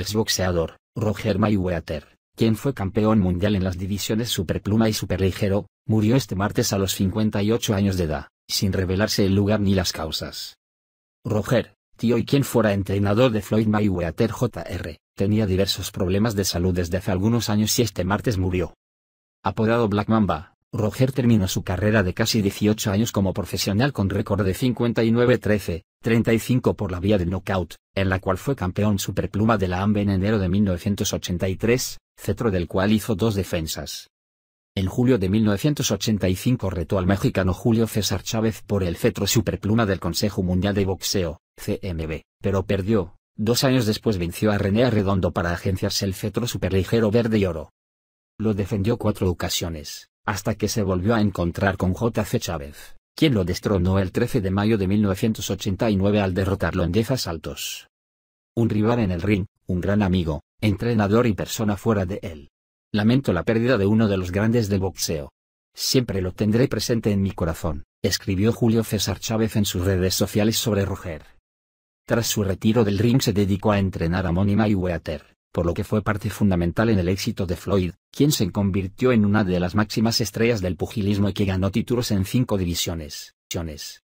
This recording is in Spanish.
exboxeador, Roger Mayweather, quien fue campeón mundial en las divisiones superpluma y superligero, murió este martes a los 58 años de edad, sin revelarse el lugar ni las causas. Roger, tío y quien fuera entrenador de Floyd Mayweather Jr., tenía diversos problemas de salud desde hace algunos años y este martes murió. Apodado Black Mamba, Roger terminó su carrera de casi 18 años como profesional con récord de 59-13, 35 por la vía del knockout, en la cual fue campeón superpluma de la AMBE en enero de 1983, cetro del cual hizo dos defensas. En julio de 1985 retó al mexicano Julio César Chávez por el cetro superpluma del Consejo Mundial de Boxeo, CMB, pero perdió. Dos años después venció a René Arredondo para agenciarse el cetro superligero verde y oro. Lo defendió cuatro ocasiones, hasta que se volvió a encontrar con J.C. Chávez quien lo destronó el 13 de mayo de 1989 al derrotarlo en 10 asaltos. Un rival en el ring, un gran amigo, entrenador y persona fuera de él. Lamento la pérdida de uno de los grandes del boxeo. Siempre lo tendré presente en mi corazón, escribió Julio César Chávez en sus redes sociales sobre Roger. Tras su retiro del ring se dedicó a entrenar a y Mayweather, por lo que fue parte fundamental en el éxito de Floyd, quien se convirtió en una de las máximas estrellas del pugilismo y que ganó títulos en cinco divisiones.